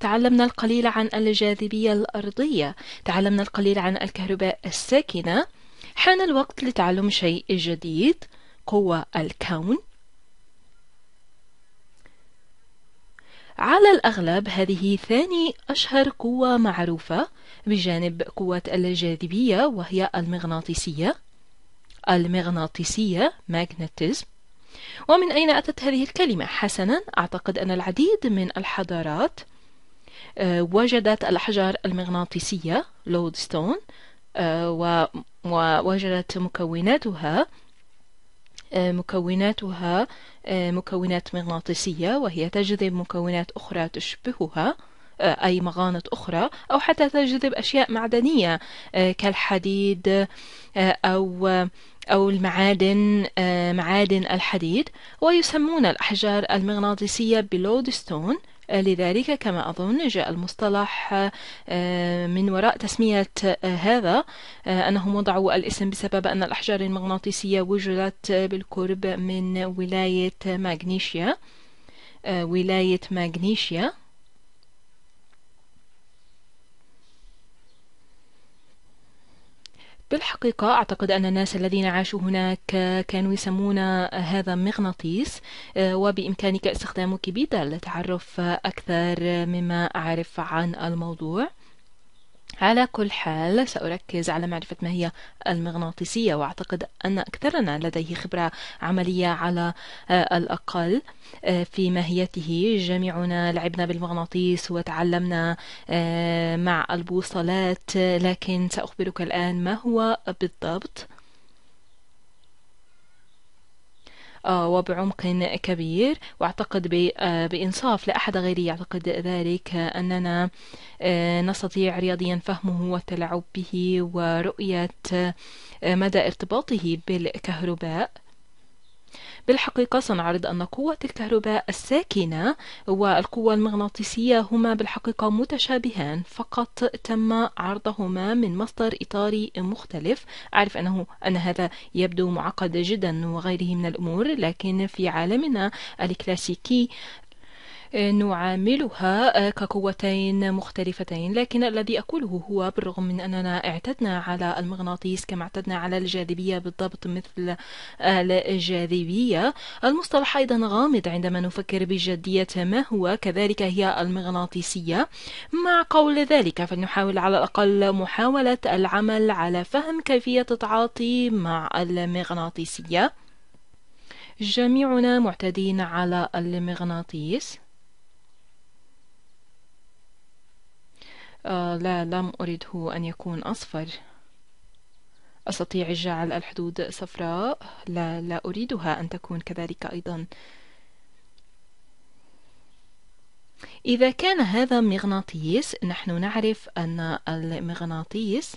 تعلمنا القليل عن الجاذبية الأرضية تعلمنا القليل عن الكهرباء الساكنة حان الوقت لتعلم شيء جديد قوة الكون على الأغلب هذه ثاني أشهر قوة معروفة بجانب قوة الجاذبية وهي المغناطيسية المغناطيسية magnetism ومن أين أتت هذه الكلمة؟ حسنا أعتقد أن العديد من الحضارات آه، وجدت الأحجار المغناطيسية لودستون آه، ووجدت مكوناتها آه، مكوناتها مكونات مغناطيسية وهي تجذب مكونات أخرى تشبهها أي مغانط أخرى أو حتى تجذب أشياء معدنية كالحديد أو أو المعادن معادن الحديد ويسمون الأحجار المغناطيسية بلودستون آه، لذلك كما أظن جاء المصطلح آه، من وراء تسمية آه، هذا أنهم وضعوا الاسم بسبب أن الأحجار المغناطيسية وجدت بالقرب من ولاية ماغنيشيا ولاية ماغنيشيا بالحقيقة أعتقد أن الناس الذين عاشوا هناك كانوا يسمون هذا مغناطيس آه، وبإمكانك استخدام كبيتا لتعرف أكثر مما أعرف عن الموضوع على كل حال سأركز على معرفة ما هي المغناطيسية وأعتقد أن أكثرنا لديه خبرة عملية على آه، الأقل آه، في ماهيته جميعنا لعبنا بالمغناطيس وتعلمنا آه، مع البوصلات لكن سأخبرك الآن ما هو بالضبط آه، وبعمق كبير وأعتقد آه، بإنصاف لا أحد غيري يعتقد ذلك أننا آه، نستطيع رياضيا فهمه والتلاعب به ورؤية مدى ارتباطه بالكهرباء بالحقيقة سنعرض أن قوة الكهرباء الساكنة والقوة المغناطيسية هما بالحقيقة متشابهان فقط تم عرضهما من مصدر إطاري مختلف أعرف أنه أن هذا يبدو معقد جدا وغيره من الأمور لكن في عالمنا الكلاسيكي نعاملها آه، كقوتين مختلفتين لكن الذي أقوله هو بالرغم من أننا اعتدنا على المغناطيس كما اعتدنا على الجاذبية بالضبط مثل الجاذبية المصطلح أيضا غامض عندما نفكر بجدية ما هو كذلك هي المغناطيسية مع قول ذلك فلنحاول على الأقل محاولة العمل على فهم كيفية التعاطي مع المغناطيسية جميعنا معتدين على المغناطيس آه، لا لم أريده أن يكون أصفر أستطيع جعل الحدود صفراء لا لا أريدها أن تكون كذلك أيضا إذا كان هذا مغناطيس نحن نعرف أن المغناطيس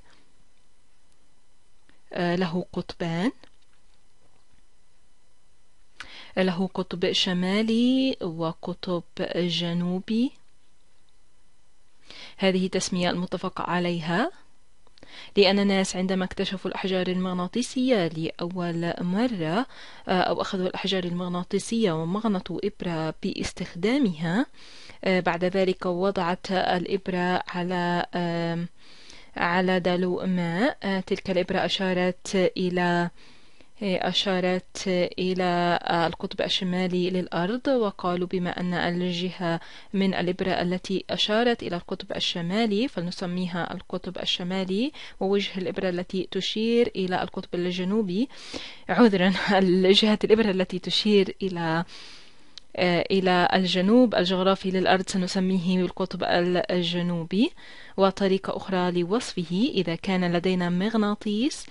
آه، له قطبان له قطب شمالي وقطب جنوبي هذه تسمية المتفق عليها لأن الناس عندما اكتشفوا الأحجار المغناطيسية لأول مرة آه، أو أخذوا الأحجار المغناطيسية ومغنطوا إبرة باستخدامها آه، بعد ذلك وضعت الإبرة على على دلو ماء آه، تلك الإبرة أشارت إلى أشارت إلى القطب الشمالي للأرض وقالوا بما أن الجهة من الإبرة التي أشارت إلى القطب الشمالي فلنسميها القطب الشمالي ووجه الإبرة التي تشير إلى القطب الجنوبي عذرا جهة الإبرة التي تشير إلى إلى الجنوب الجغرافي للأرض سنسميه القطب الجنوبي وطريقة أخرى لوصفه إذا كان لدينا مغناطيس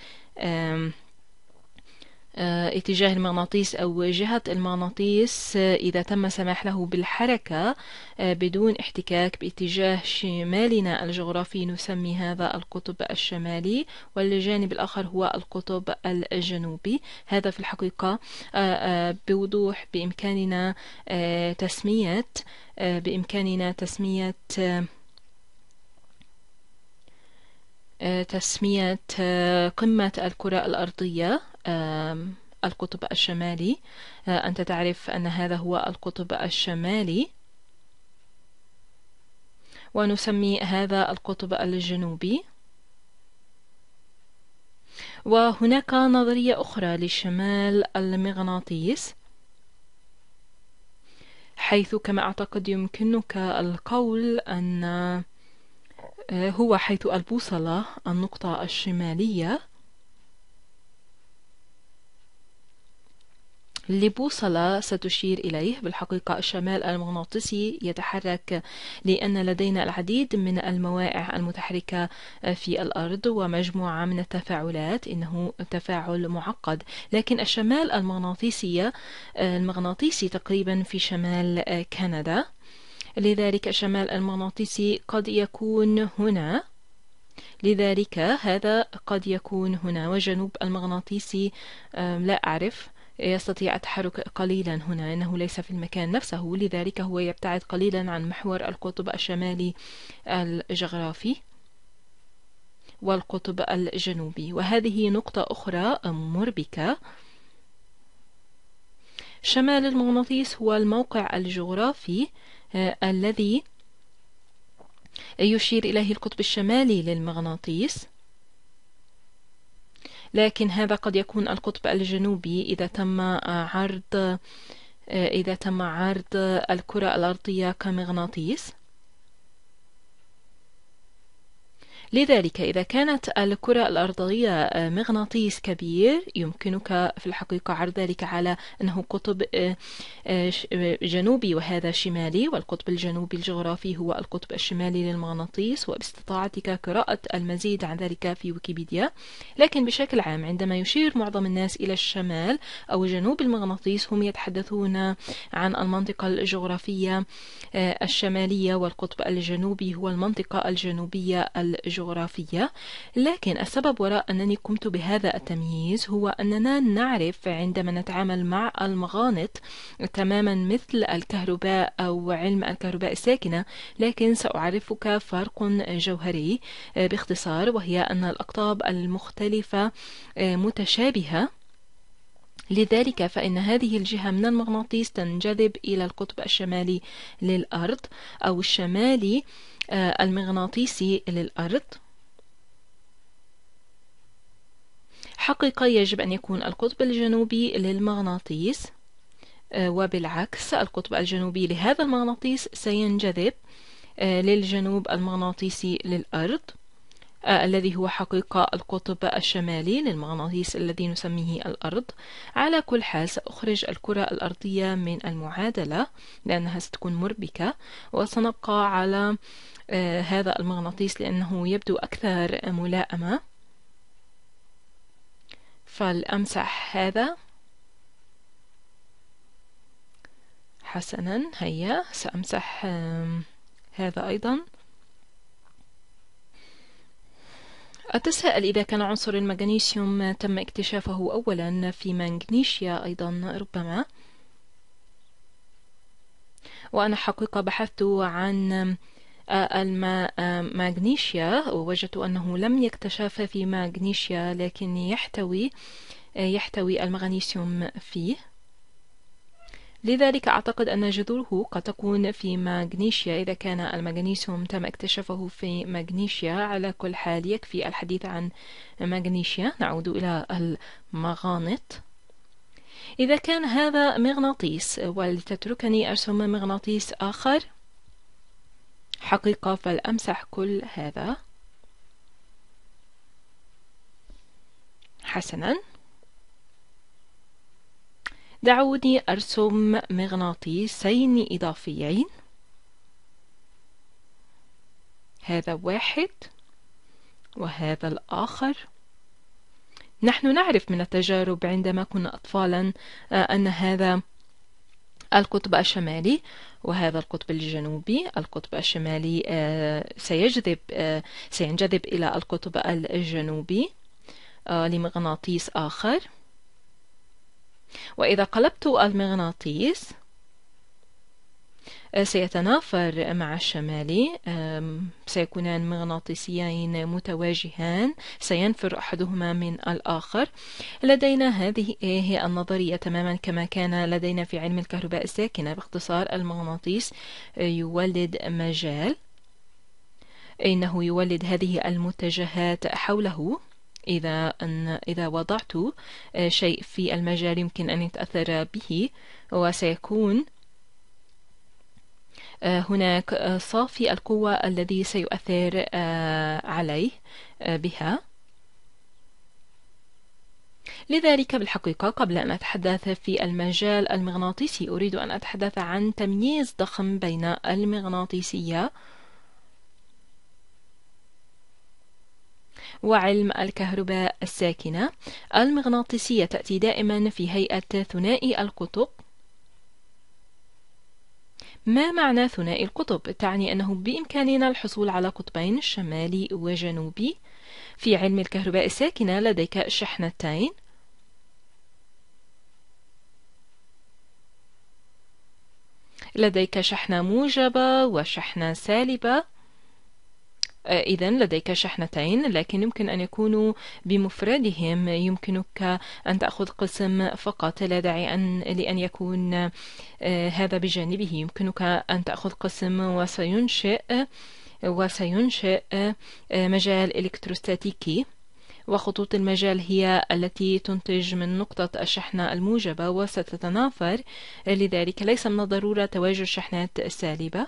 آه، اتجاه المغناطيس أو جهة المغناطيس آه، إذا تم سماح له بالحركة آه، بدون احتكاك باتجاه شمالنا الجغرافي نسمي هذا القطب الشمالي والجانب الآخر هو القطب الجنوبي هذا في الحقيقة بوضوح بإمكاننا تسمية بإمكاننا تسمية تسمية قمة الكرة الأرضية القطب الشمالي آه، أنت تعرف أن هذا هو القطب الشمالي ونسمي هذا القطب الجنوبي وهناك نظرية أخرى للشمال المغناطيس حيث كما أعتقد يمكنك القول أن آه، هو حيث البوصلة النقطة الشمالية لبوصلة ستشير إليه بالحقيقة الشمال المغناطيسي يتحرك لأن لدينا العديد من الموائع المتحركة في الأرض ومجموعة من التفاعلات إنه تفاعل معقد لكن الشمال المغناطيسي المغناطيسي تقريبا في شمال كندا لذلك الشمال المغناطيسي قد يكون هنا لذلك هذا قد يكون هنا وجنوب المغناطيسي آه، لا أعرف يستطيع التحرك قليلا هنا أنه ليس في المكان نفسه لذلك هو يبتعد قليلا عن محور القطب الشمالي الجغرافي والقطب الجنوبي وهذه نقطة أخرى مربكة شمال المغناطيس هو الموقع الجغرافي آه، الذي يشير إليه القطب الشمالي للمغناطيس لكن هذا قد يكون القطب الجنوبي إذا تم عرض إذا تم عرض الكرة الأرضية كمغناطيس لذلك إذا كانت الكرة الأرضية آه، مغناطيس كبير يمكنك في الحقيقة عرض ذلك على أنه قطب آه، آه، جنوبي وهذا شمالي والقطب الجنوبي الجغرافي هو القطب الشمالي للمغناطيس وباستطاعتك قراءة المزيد عن ذلك في ويكيبيديا لكن بشكل عام عندما يشير معظم الناس إلى الشمال أو جنوب المغناطيس هم يتحدثون عن المنطقة الجغرافية الشمالية والقطب الجنوبي هو المنطقة الجنوبية الجغرافية الجغرافية لكن السبب وراء أنني قمت بهذا التمييز هو أننا نعرف عندما نتعامل مع المغانط تماما مثل الكهرباء أو علم الكهرباء الساكنة لكن سأعرفك فرق جوهري آه، باختصار وهي أن الأقطاب المختلفة آه، متشابهة لذلك فإن هذه الجهة من المغناطيس تنجذب إلى القطب الشمالي للأرض أو الشمالي آه، المغناطيسي للأرض حقيقة يجب أن يكون القطب الجنوبي للمغناطيس آه، وبالعكس القطب الجنوبي لهذا المغناطيس سينجذب آه، للجنوب المغناطيسي للأرض آه، الذي هو حقيقة القطب الشمالي للمغناطيس الذي نسميه الأرض على كل حال سأخرج الكرة الأرضية من المعادلة لأنها ستكون مربكة وسنبقى على آه، هذا المغناطيس لأنه يبدو أكثر ملائمة فلأمسح هذا حسنا هيا سأمسح هذا أيضا أتساءل إذا كان عنصر المغنيسيوم تم اكتشافه أولا في مانغنيشيا أيضا ربما وأنا حقيقة بحثت عن آه، المغنيشيا ووجدت أنه لم يكتشف في ماغنيشيا لكن يحتوي يحتوي المغنيسيوم فيه لذلك أعتقد أن جذوره قد تكون في ماغنيشيا إذا كان المغنيسيوم تم اكتشافه في ماغنيشيا على كل حال يكفي الحديث عن ماغنيشيا نعود إلى المغانط إذا كان هذا مغناطيس ولتتركني أرسم مغناطيس آخر حقيقة فلأمسح كل هذا حسناً دعوني أرسم مغناطيسين إضافيين هذا واحد وهذا الآخر نحن نعرف من التجارب عندما كنا أطفالا آه، أن هذا القطب الشمالي وهذا القطب الجنوبي القطب الشمالي آه، سيجذب آه، سينجذب إلى القطب الجنوبي لمغناطيس آخر وإذا قلبت المغناطيس آه، سيتنافر مع الشمالي سيكونان مغناطيسيين متواجهان سينفر أحدهما من الآخر لدينا هذه آه، هي النظرية تماما كما كان لدينا في علم الكهرباء الساكنة باختصار المغناطيس آه، يولد مجال إنه يولد هذه المتجهات حوله إذا أن إذا وضعت آه، شيء في المجال يمكن أن يتأثر به وسيكون آه، هناك آه، صافي القوة الذي سيؤثر عليه بها لذلك بالحقيقة قبل أن أتحدث في المجال المغناطيسي أريد أن أتحدث عن تمييز ضخم بين المغناطيسية وعلم الكهرباء الساكنة المغناطيسية تأتي دائما في هيئة ثنائي القطب ما معنى ثنائي القطب؟ تعني أنه بإمكاننا الحصول على قطبين شمالي وجنوبي في علم الكهرباء الساكنة لديك شحنتين لديك شحنة موجبة وشحنة سالبة إذا لديك شحنتين لكن يمكن أن يكونوا بمفردهم يمكنك أن تأخذ قسم فقط لا داعي أن لأن يكون آه، هذا بجانبه يمكنك أن تأخذ قسم وسينشئ وسينشئ آه، مجال إلكتروستاتيكي وخطوط المجال هي التي تنتج من نقطة الشحنة الموجبة وستتنافر لذلك ليس من الضرورة تواجد شحنات سالبة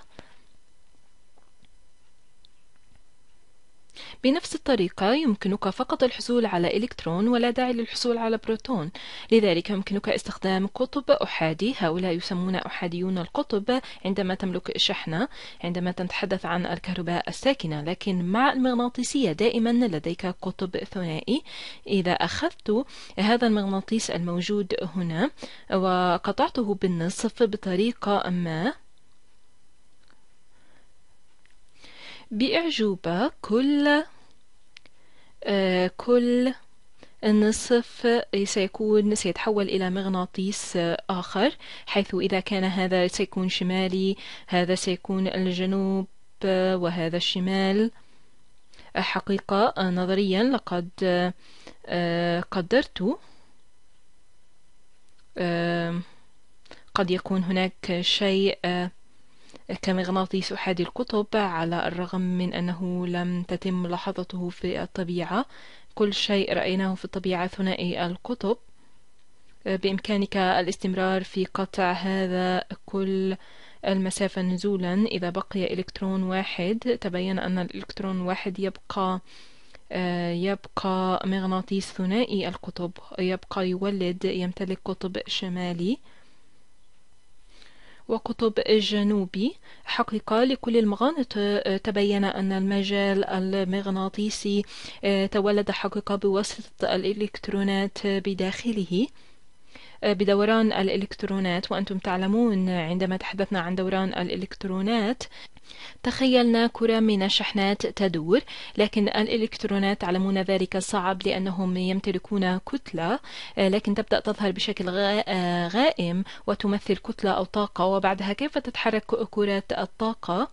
بنفس الطريقة يمكنك فقط الحصول على إلكترون ولا داعي للحصول على بروتون لذلك يمكنك استخدام قطب أحادي هؤلاء يسمون أحاديون القطب عندما تملك شحنة عندما تتحدث عن الكهرباء الساكنة لكن مع المغناطيسية دائما لديك قطب ثنائي إذا أخذت هذا المغناطيس الموجود هنا وقطعته بالنصف بطريقة ما بإعجوبة كل آه، كل النصف سيكون سيتحول إلى مغناطيس آه، آخر حيث إذا كان هذا سيكون شمالي هذا سيكون الجنوب آه، وهذا الشمال حقيقة نظريا لقد قدرت قد يكون هناك شيء كمغناطيس أحادي القطب على الرغم من أنه لم تتم ملاحظته في الطبيعة كل شيء رأيناه في الطبيعة ثنائي القطب بإمكانك الاستمرار في قطع هذا كل المسافة نزولا إذا بقي إلكترون واحد تبين أن الإلكترون واحد يبقى آه، يبقى مغناطيس ثنائي القطب يبقى يولد يمتلك قطب شمالي وقطب الجنوبي حقيقة لكل المغانط تبين أن المجال المغناطيسي آه، تولد حقيقة بواسطة الإلكترونات بداخله بدوران الإلكترونات وأنتم تعلمون عندما تحدثنا عن دوران الإلكترونات تخيلنا كرة من الشحنات تدور لكن الإلكترونات تعلمون ذلك صعب لأنهم يمتلكون كتلة لكن تبدأ تظهر بشكل غائم وتمثل كتلة أو طاقة وبعدها كيف تتحرك كرة الطاقة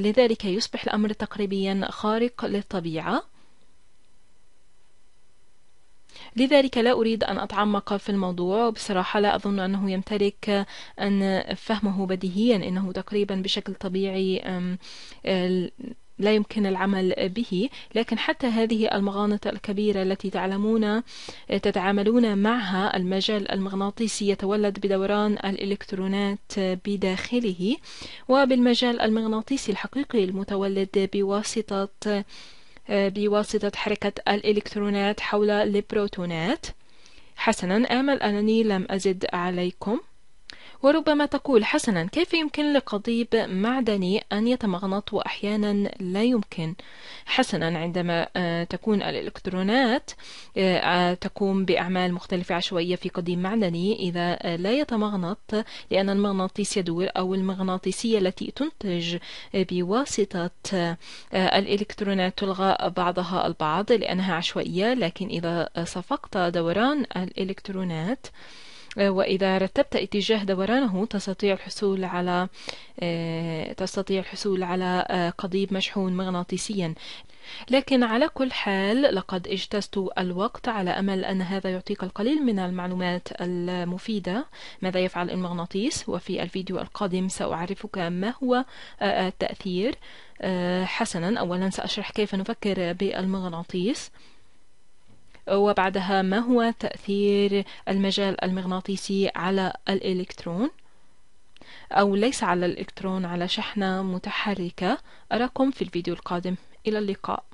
لذلك يصبح الأمر تقريبيا خارق للطبيعة لذلك لا أريد أن أتعمق في الموضوع بصراحة لا أظن أنه يمتلك أن فهمه بديهيا إنه تقريبا بشكل طبيعي لا يمكن العمل به لكن حتى هذه المغانط الكبيرة التي تعلمون تتعاملون معها المجال المغناطيسي يتولد بدوران الإلكترونات بداخله وبالمجال المغناطيسي الحقيقي المتولد بواسطة آه، بواسطة حركة الإلكترونات حول البروتونات حسنا آمل أنني لم أزد عليكم وربما تقول حسنا كيف يمكن لقضيب معدني أن يتمغنط وأحيانا لا يمكن حسنا عندما آه، تكون الإلكترونات آه، آه، تقوم بأعمال مختلفة عشوائية في قضيب معدني إذا لا يتمغنط لأن المغناطيس يدور أو المغناطيسية التي تنتج بواسطة الإلكترونات تلغى بعضها البعض لأنها عشوائية لكن إذا صفقت دوران الإلكترونات آه، وإذا رتبت اتجاه دورانه تستطيع الحصول على آه، تستطيع الحصول على آه، قضيب مشحون مغناطيسيا لكن على كل حال لقد اجتزت الوقت على أمل أن هذا يعطيك القليل من المعلومات المفيدة ماذا يفعل المغناطيس وفي الفيديو القادم سأعرفك ما هو التأثير حسنا أولا سأشرح كيف نفكر بالمغناطيس وبعدها ما هو تأثير المجال المغناطيسي على الإلكترون أو ليس على الإلكترون على شحنة متحركة أراكم في الفيديو القادم إلى اللقاء